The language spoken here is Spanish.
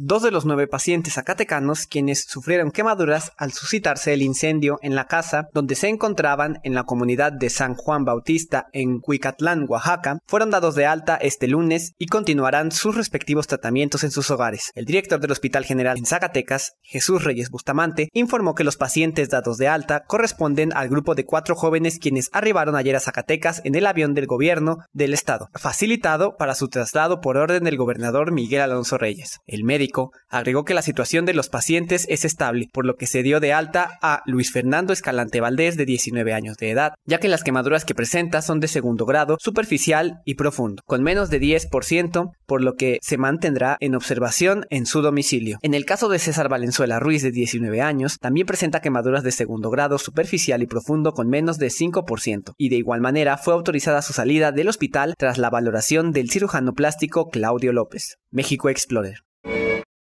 dos de los nueve pacientes zacatecanos quienes sufrieron quemaduras al suscitarse el incendio en la casa donde se encontraban en la comunidad de San Juan Bautista en Cuicatlán, Oaxaca, fueron dados de alta este lunes y continuarán sus respectivos tratamientos en sus hogares. El director del Hospital General en Zacatecas, Jesús Reyes Bustamante, informó que los pacientes dados de alta corresponden al grupo de cuatro jóvenes quienes arribaron ayer a Zacatecas en el avión del gobierno del estado, facilitado para su traslado por orden del gobernador Miguel Alonso Reyes. El médico agregó que la situación de los pacientes es estable, por lo que se dio de alta a Luis Fernando Escalante Valdés de 19 años de edad, ya que las quemaduras que presenta son de segundo grado, superficial y profundo, con menos de 10%, por lo que se mantendrá en observación en su domicilio. En el caso de César Valenzuela Ruiz de 19 años, también presenta quemaduras de segundo grado, superficial y profundo con menos de 5%, y de igual manera fue autorizada su salida del hospital tras la valoración del cirujano plástico Claudio López. México Explorer.